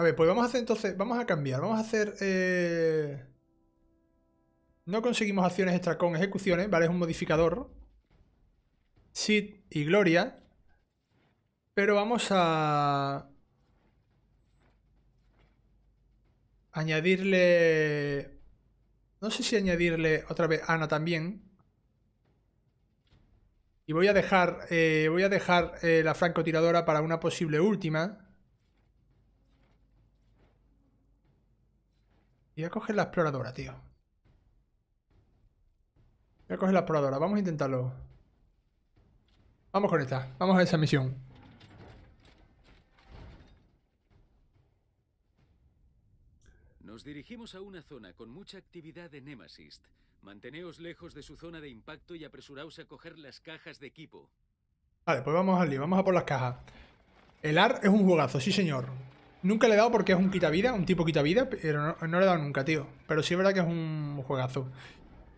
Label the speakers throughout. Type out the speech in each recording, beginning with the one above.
Speaker 1: A ver, pues vamos a hacer entonces, vamos a cambiar, vamos a hacer... Eh, no conseguimos acciones extra con ejecuciones, ¿vale? Es un modificador. Sid y Gloria. Pero vamos a... Añadirle... No sé si añadirle otra vez Ana también. Y voy a dejar, eh, voy a dejar eh, la francotiradora para una posible última. voy a coger la exploradora, tío. Voy a coger la exploradora. Vamos a intentarlo. Vamos con esta. Vamos a esa misión. Nos dirigimos a una zona con mucha actividad de Nemesis. Manteneos lejos de su zona de impacto y apresuraos a coger las cajas de equipo. Vale, pues vamos al Vamos a por las cajas. El AR es un jugazo, sí señor. Nunca le he dado porque es un quita vida, un tipo quita vida, pero no, le he dado nunca, tío. Pero sí es verdad que es un juegazo.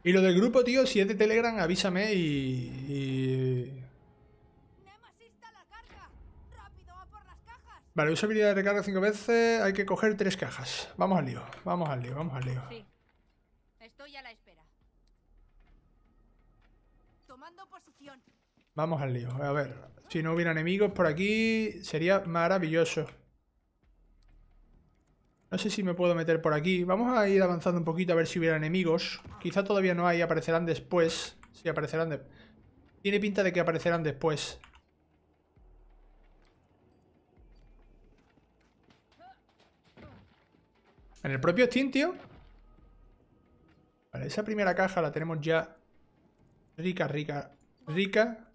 Speaker 1: Y lo del grupo, tío, si es de Telegram, avísame y... Vale, usa habilidad de recarga cinco veces, hay que coger tres cajas. Vamos al lío, vamos al lío, vamos al lío. Estoy espera. Vamos al lío, a ver. Si no hubiera enemigos por aquí, sería maravilloso. No sé si me puedo meter por aquí. Vamos a ir avanzando un poquito a ver si hubiera enemigos. Quizá todavía no hay, aparecerán después. Sí, aparecerán después Tiene pinta de que aparecerán después. En el propio extintio Vale, esa primera caja la tenemos ya rica, rica, rica.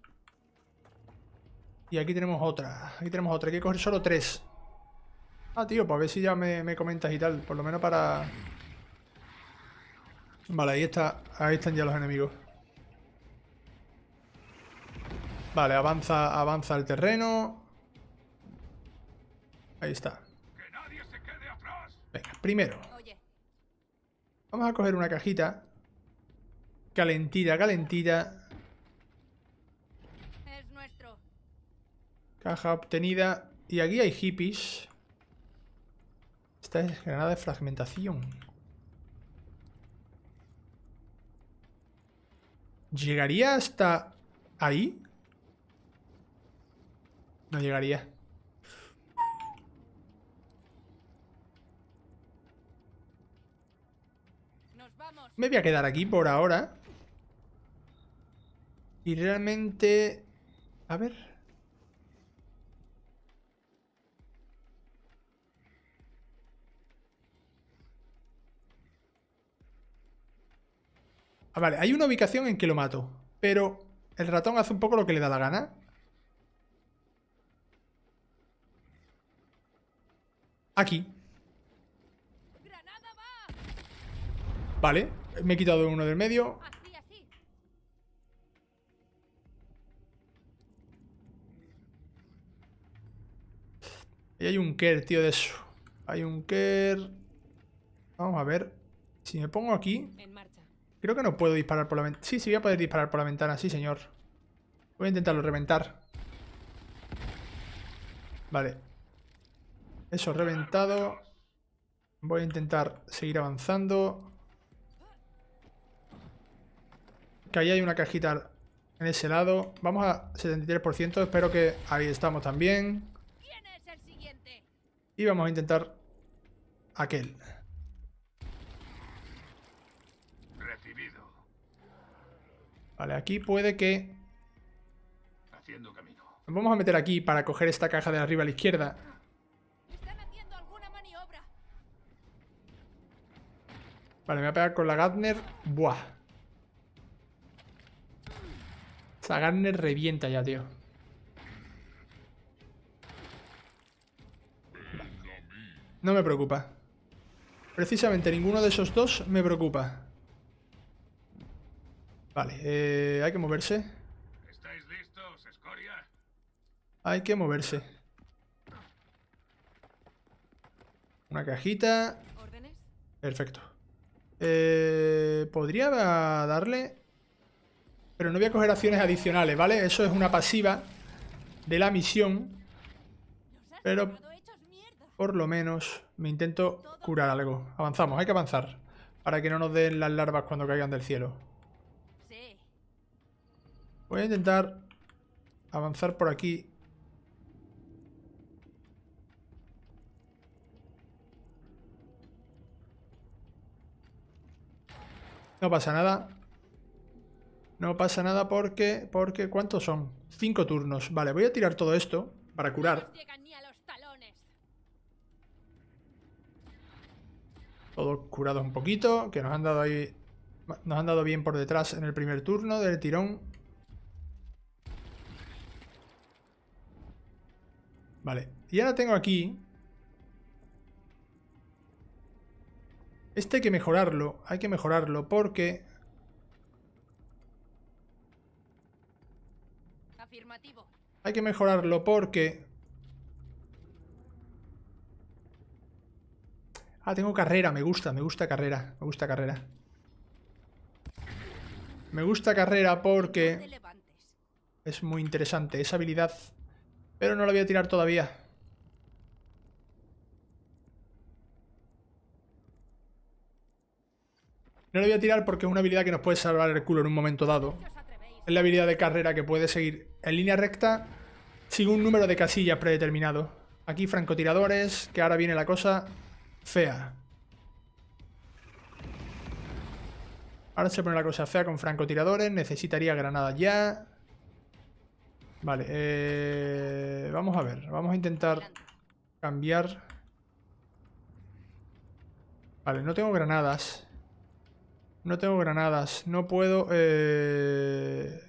Speaker 1: Y aquí tenemos otra. Aquí tenemos otra. Hay que coger solo tres. Ah, tío, pues a ver si ya me, comentas y tal. Por lo menos para... Vale, ahí está. Ahí están ya los enemigos. Vale, avanza, avanza el terreno. Ahí está. Venga, primero. Vamos a coger una cajita. Calentita, calentita. Caja obtenida. Y aquí hay hippies. Esta es granada de fragmentación. ¿Llegaría hasta ahí? No llegaría. Me voy a quedar aquí por ahora. Y realmente... A ver... Ah, vale, hay una ubicación en que lo mato. Pero el ratón hace un poco lo que le da la gana. Aquí. Vale, me he quitado uno del medio. Y hay un Kerr, tío, de eso. Hay un Kerr. Vamos a ver. Si me pongo aquí... Creo que no puedo disparar por la ventana. Sí, sí voy a poder disparar por la ventana, sí señor. Voy a intentarlo reventar. Vale. Eso, reventado. Voy a intentar seguir avanzando. Que ahí hay una cajita en ese lado. Vamos a 73%. Espero que ahí estamos también. Y vamos a intentar aquel. Vale, aquí puede que... Nos vamos a meter aquí para coger esta caja de arriba a la izquierda. Vale, me voy a pegar con la Gartner. Buah. Esa Gartner revienta ya, tío. No me preocupa. Precisamente ninguno de esos dos me preocupa. Vale, eh, hay que moverse. ¿Estáis listos, Hay que moverse. Una cajita. Perfecto. Eh, Podría darle... Pero no voy a coger acciones adicionales, ¿vale? Eso es una pasiva de la misión. Pero por lo menos me intento curar algo. Avanzamos, hay que avanzar. Para que no nos den las larvas cuando caigan del cielo. Voy a intentar avanzar por aquí. No pasa nada. No pasa nada porque... porque ¿Cuántos son? Cinco turnos. Vale, voy a tirar todo esto para curar. Todo curado un poquito, que nos han dado ahí... Nos han dado bien por detrás en el primer turno del tirón. Vale, y ahora tengo aquí... Este hay que mejorarlo, hay que mejorarlo porque... Afirmativo. Hay que mejorarlo porque... Ah, tengo carrera, me gusta, me gusta carrera, me gusta carrera. Me gusta carrera porque... Es muy interesante, esa habilidad pero no la voy a tirar todavía. No la voy a tirar porque es una habilidad que nos puede salvar el culo en un momento dado. Es la habilidad de carrera que puede seguir en línea recta sin un número de casillas predeterminado. Aquí francotiradores, que ahora viene la cosa fea. Ahora se pone la cosa fea con francotiradores, necesitaría granadas ya. Vale, eh, vamos a ver. Vamos a intentar cambiar. Vale, no tengo granadas. No tengo granadas. No puedo... Eh.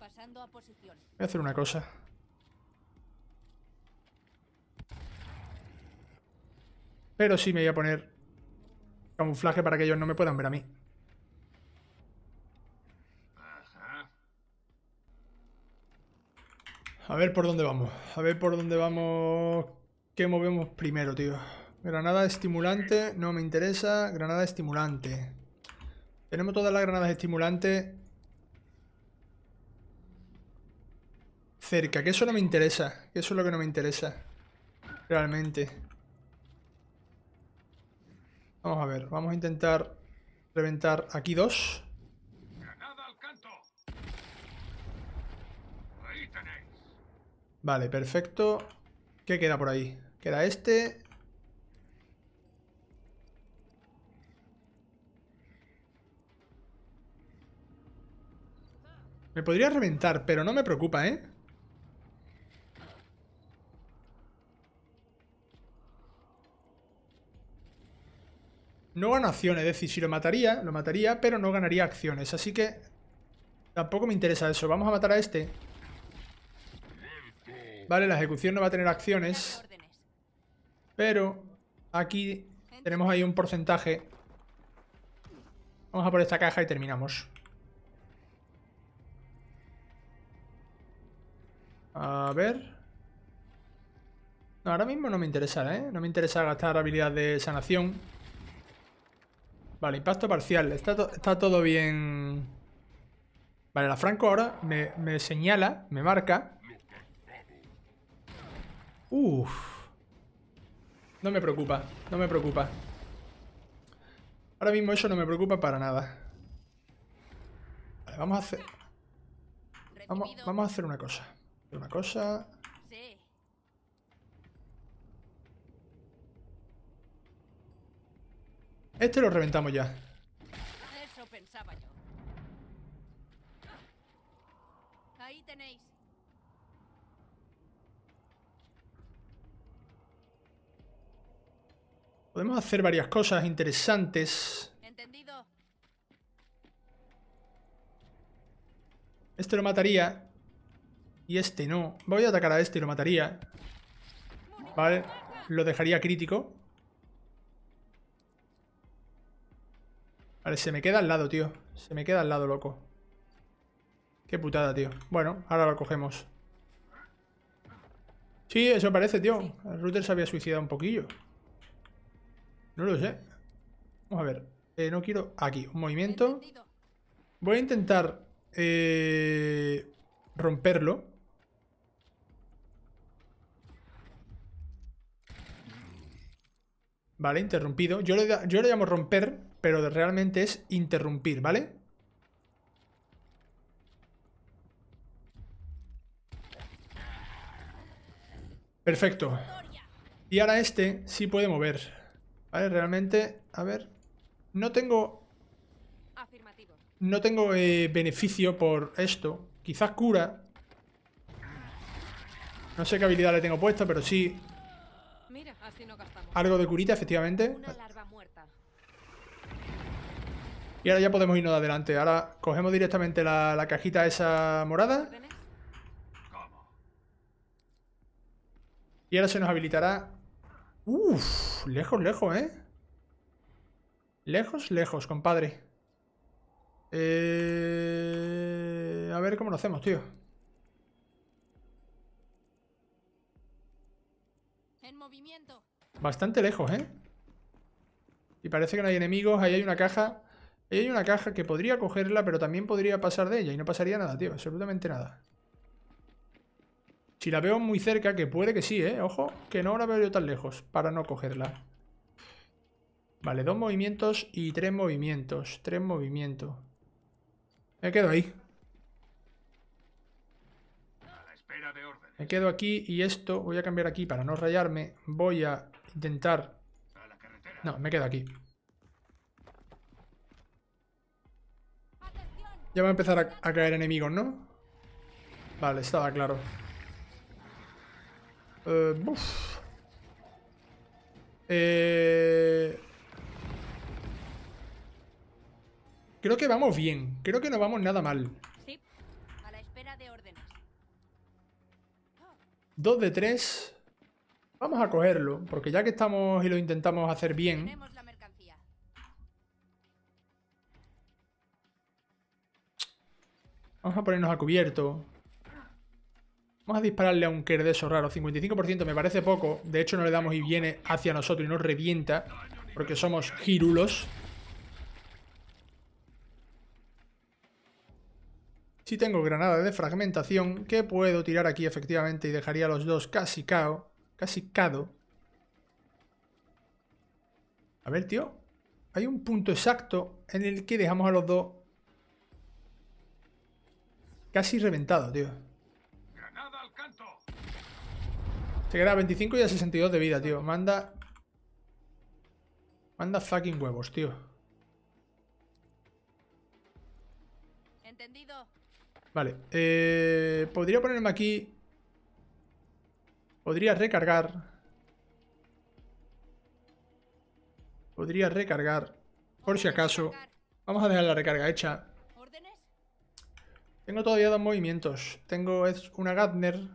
Speaker 1: Voy a hacer una cosa. Pero sí me voy a poner camuflaje para que ellos no me puedan ver a mí. A ver por dónde vamos. A ver por dónde vamos. ¿Qué movemos primero, tío? Granada estimulante. No me interesa. Granada estimulante. Tenemos todas las granadas estimulantes. Cerca. Que eso no me interesa. Que eso es lo que no me interesa. Realmente. Vamos a ver. Vamos a intentar reventar aquí dos. Vale, perfecto. ¿Qué queda por ahí? Queda este. Me podría reventar, pero no me preocupa, ¿eh? No gano acciones, es decir, si lo mataría, lo mataría, pero no ganaría acciones. Así que tampoco me interesa eso. Vamos a matar a este. Vale, la ejecución no va a tener acciones. Pero aquí tenemos ahí un porcentaje. Vamos a por esta caja y terminamos. A ver. ahora mismo no me interesa, ¿eh? No me interesa gastar habilidad de sanación. Vale, impacto parcial. Está, todo bien... Vale, la Franco ahora me, me señala, me marca Uf. No me preocupa, no me preocupa. Ahora mismo eso no me preocupa para nada. Vale, vamos a hacer... Vamos, a hacer una cosa. Una cosa... Este lo reventamos ya. Ahí tenéis. Podemos hacer varias cosas interesantes. Entendido. Este lo mataría. Y este no. Voy a atacar a este y lo mataría. Vale. Lo dejaría crítico. Vale, se me queda al lado, tío. Se me queda al lado, loco. Qué putada, tío. Bueno, ahora lo cogemos. Sí, eso parece, tío. El router se había suicidado un poquillo. No lo sé. Vamos a ver. Eh, no quiero... Aquí, un movimiento. Voy a intentar... Eh, romperlo. Vale, interrumpido. Yo le yo lo llamo romper, pero realmente es interrumpir, ¿vale? Perfecto. Y ahora este sí puede mover. Vale, realmente, a ver, no tengo... No tengo eh, beneficio por esto. Quizás cura. No sé qué habilidad le tengo puesta, pero sí... Algo de curita, efectivamente. Y ahora ya podemos irnos adelante. Ahora cogemos directamente la, la cajita esa morada. Y ahora se nos habilitará Uf, lejos, lejos, ¿eh? Lejos, lejos, compadre. Eh... A ver cómo lo hacemos, tío. En movimiento. Bastante lejos, ¿eh? Y parece que no hay enemigos. Ahí hay una caja. Ahí hay una caja que podría cogerla, pero también podría pasar de ella. Y no pasaría nada, tío. Absolutamente nada. Si la veo muy cerca, que puede que sí, ¿eh? Ojo, que no la veo yo tan lejos para no cogerla. Vale, dos movimientos y tres movimientos. Tres movimientos. Me quedo ahí. Me quedo aquí y esto voy a cambiar aquí para no rayarme. Voy a intentar... No, me quedo aquí. Ya va a empezar a, a caer enemigos, ¿no? Vale, estaba claro. Eh, eh, creo que vamos bien. Creo que no vamos nada mal. Dos de tres. Vamos a cogerlo, porque ya que estamos y lo intentamos hacer bien... Vamos a ponernos a cubierto. Vamos a dispararle a un Kerdeso de esos raros. 55% me parece poco. De hecho, no le damos y viene hacia nosotros y nos revienta. Porque somos girulos. Si tengo granada de fragmentación, que puedo tirar aquí efectivamente y dejaría a los dos casi cao. Casi cado. A ver, tío. Hay un punto exacto en el que dejamos a los dos casi reventado, tío. Se queda 25 y a 62 de vida, tío. Manda... Manda fucking huevos, tío. Entendido. Vale. Eh, podría ponerme aquí... Podría recargar... Podría recargar, por si acaso. Vamos a dejar la recarga hecha. Tengo todavía dos movimientos. Tengo es una Gatner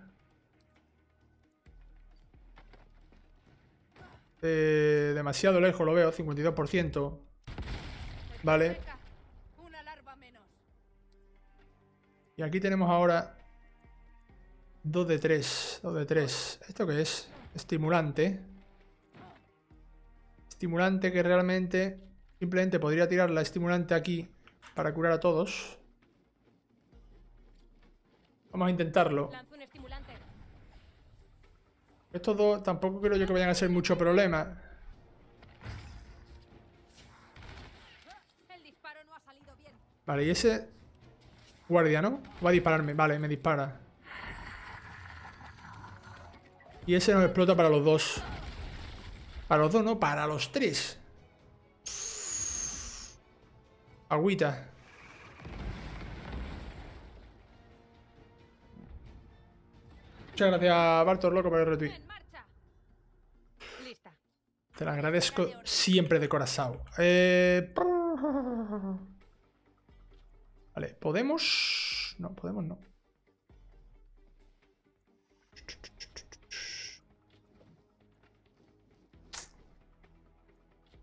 Speaker 1: Eh, demasiado lejos lo veo, 52%. Vale. Y aquí tenemos ahora 2 de 3, 2 de 3. ¿Esto qué es? Estimulante. Estimulante que realmente... Simplemente podría tirar la estimulante aquí para curar a todos. Vamos a intentarlo. Estos dos tampoco creo yo que vayan a ser mucho problema. Vale, y ese guardia, ¿no? Va a dispararme. Vale, me dispara. Y ese nos explota para los dos. Para los dos, no, para los tres. Agüita. Muchas gracias, Bartos Loco, por el retweet. Te lo agradezco siempre de corazón. Eh, vale, ¿podemos? No, podemos no.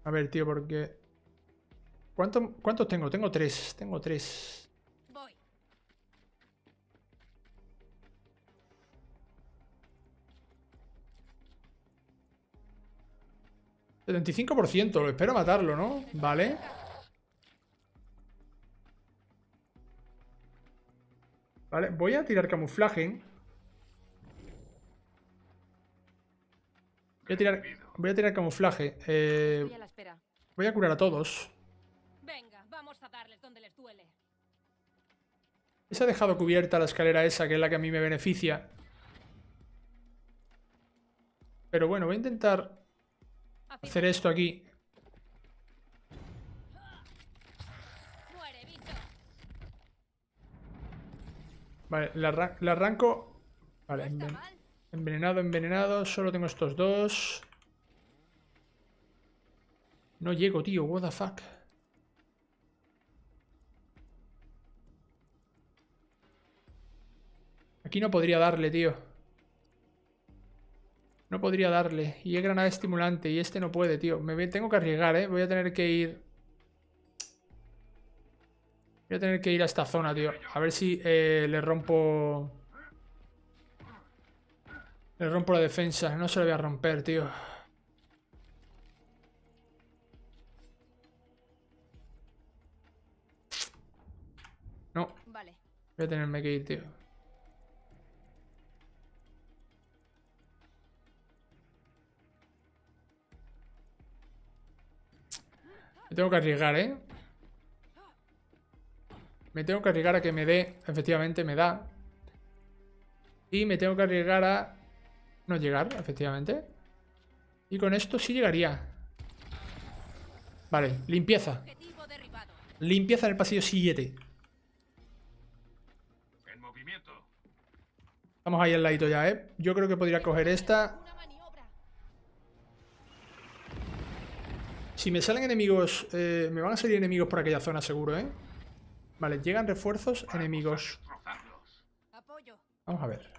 Speaker 1: A ver, tío, porque... ¿Cuánto, ¿Cuántos tengo? Tengo tres. Tengo tres. 75%, espero matarlo, ¿no? Vale. Vale, voy a tirar camuflaje. Voy a tirar, voy a tirar camuflaje. Eh, voy a curar a todos. Venga, vamos a darles donde les duele. Se ha dejado cubierta la escalera esa, que es la que a mí me beneficia. Pero bueno, voy a intentar hacer esto aquí. Vale, la, arranco. Vale, envenenado, envenenado. Solo tengo estos dos. No llego, tío. What the fuck. Aquí no podría darle, tío podría darle. Y he granada estimulante y este no puede, tío. Me tengo que arriesgar, ¿eh? Voy a tener que ir... Voy a tener que ir a esta zona, tío. A ver si eh, le rompo... Le rompo la defensa. No se lo voy a romper, tío. No. Voy a tenerme que ir, tío. Me tengo que arriesgar, ¿eh? Me tengo que arriesgar a que me dé... Efectivamente, me da. Y me tengo que arriesgar a... No llegar, efectivamente. Y con esto sí llegaría. Vale, limpieza. Limpieza en el pasillo 7. Estamos ahí al ladito ya, ¿eh? Yo creo que podría coger esta. Si me salen enemigos, eh, me van a salir enemigos por aquella zona seguro, ¿eh? Vale, llegan refuerzos, enemigos. Vamos a ver.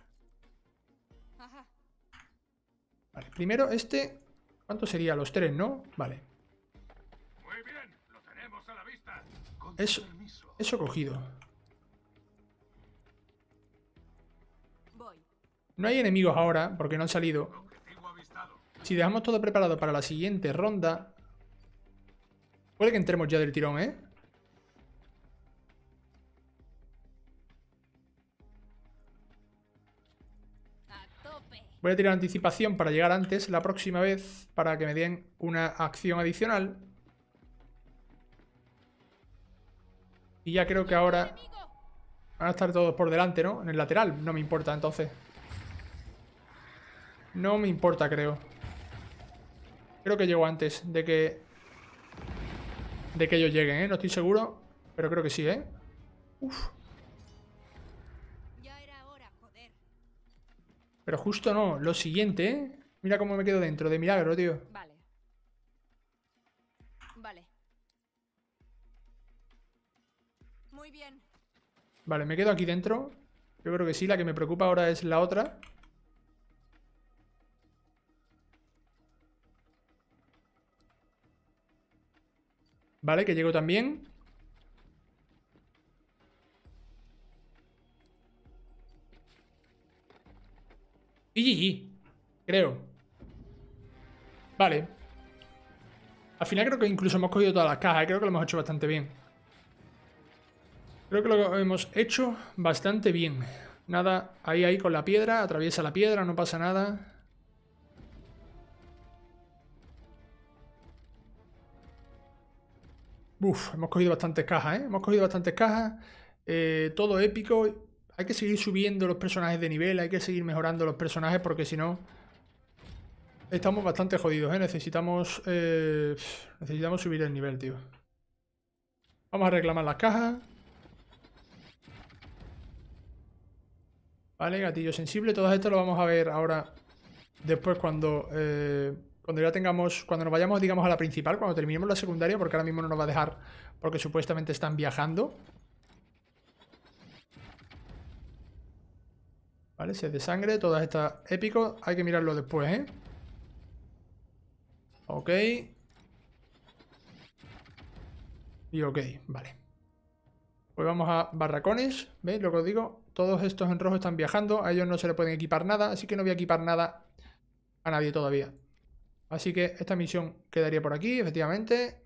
Speaker 1: Vale, primero este... ¿Cuánto sería? Los tres, ¿no? Vale. Eso, eso cogido. No hay enemigos ahora, porque no han salido. Si dejamos todo preparado para la siguiente ronda, Puede que entremos ya del tirón, ¿eh? Voy a tirar anticipación para llegar antes la próxima vez para que me den una acción adicional. Y ya creo que ahora van a estar todos por delante, ¿no? En el lateral. No me importa, entonces. No me importa, creo. Creo que llego antes de que de que ellos lleguen, ¿eh? No estoy seguro, pero creo que sí, ¿eh? Uf. Pero justo no, lo siguiente, ¿eh? Mira cómo me quedo dentro, de milagro, tío. Vale. Vale. Muy bien. Vale, me quedo aquí dentro. Yo creo que sí, la que me preocupa ahora es la otra. Vale, que llego también. Y creo. Vale. Al final creo que incluso hemos cogido todas las cajas, ¿eh? creo que lo hemos hecho bastante bien. Creo que lo hemos hecho bastante bien. Nada, ahí, ahí con la piedra, atraviesa la piedra, no pasa nada. Uf, hemos cogido bastantes cajas, ¿eh? Hemos cogido bastantes cajas. Eh, todo épico. Hay que seguir subiendo los personajes de nivel. Hay que seguir mejorando los personajes porque si no... Estamos bastante jodidos, ¿eh? Necesitamos... Eh, necesitamos subir el nivel, tío. Vamos a reclamar las cajas. Vale, gatillo sensible. Todo esto lo vamos a ver ahora... Después cuando... Eh, cuando ya tengamos, cuando nos vayamos, digamos, a la principal, cuando terminemos la secundaria, porque ahora mismo no nos va a dejar, porque supuestamente están viajando. Vale, se de sangre, todas estas épico. hay que mirarlo después, ¿eh? Ok. Y ok, vale. Pues vamos a barracones, ¿veis lo que os digo? Todos estos en rojo están viajando, a ellos no se le pueden equipar nada, así que no voy a equipar nada a nadie todavía. Así que esta misión quedaría por aquí, efectivamente.